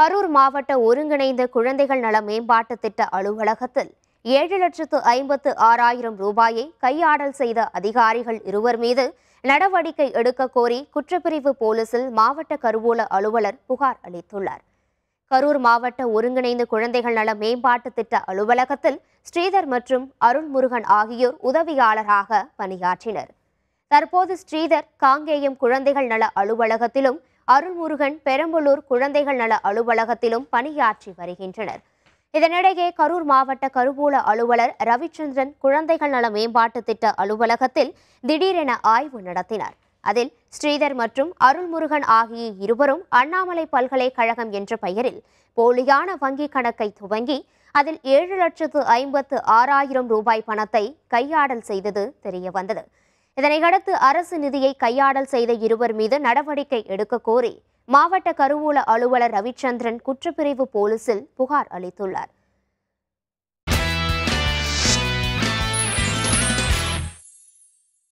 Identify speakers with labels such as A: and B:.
A: கரூர் மாவட்ட ஒருங்கிணைந்த குழந்தைகள் நல மேம்பாட்டு திட்ட அலுவலகத்தில் ஏழு லட்சத்து ஐம்பத்து ஆறாயிரம் ரூபாயை கையாடல் செய்த அதிகாரிகள் இருவர் மீது நடவடிக்கை எடுக்க கோரி குற்றப்பிரிவு போலீசில் மாவட்ட கருவூல அலுவலர் புகார் அளித்துள்ளார் கரூர் மாவட்ட ஒருங்கிணைந்த குழந்தைகள் நல மேம்பாட்டு திட்ட அலுவலகத்தில் ஸ்ரீதர் மற்றும் அருள்முருகன் ஆகியோர் உதவியாளராக பணியாற்றினர் தற்போது ஸ்ரீதர் காங்கேயம் குழந்தைகள் நல அலுவலகத்திலும் அருள்முருகன் பெரம்பலூர் குழந்தைகள் நல அலுவலகத்திலும் பணியாற்றி வருகின்றனர் இதனிடையே கரூர் மாவட்ட கருவூல அலுவலர் ரவிச்சந்திரன் குழந்தைகள் நல மேம்பாட்டு திட்ட அலுவலகத்தில் திடீரென ஆய்வு நடத்தினார் அதில் ஸ்ரீதர் மற்றும் அருள்முருகன் ஆகிய இருவரும் அண்ணாமலை பல்கலைக்கழகம் என்ற பெயரில் போலியான வங்கி கணக்கை துவங்கி அதில் ஏழு லட்சத்து ஐம்பத்து ஆறாயிரம் ரூபாய் பணத்தை கையாடல் செய்தது தெரியவந்தது இதனையடுத்து அரசு நிதியை கையாடல் செய்த இருவர் மீது நடவடிக்கை எடுக்க கோரி மாவட்ட கருவூல அலுவலர் ரவிச்சந்திரன் குற்றப்பிரிவு போலீசில் புகார் அளித்துள்ளார்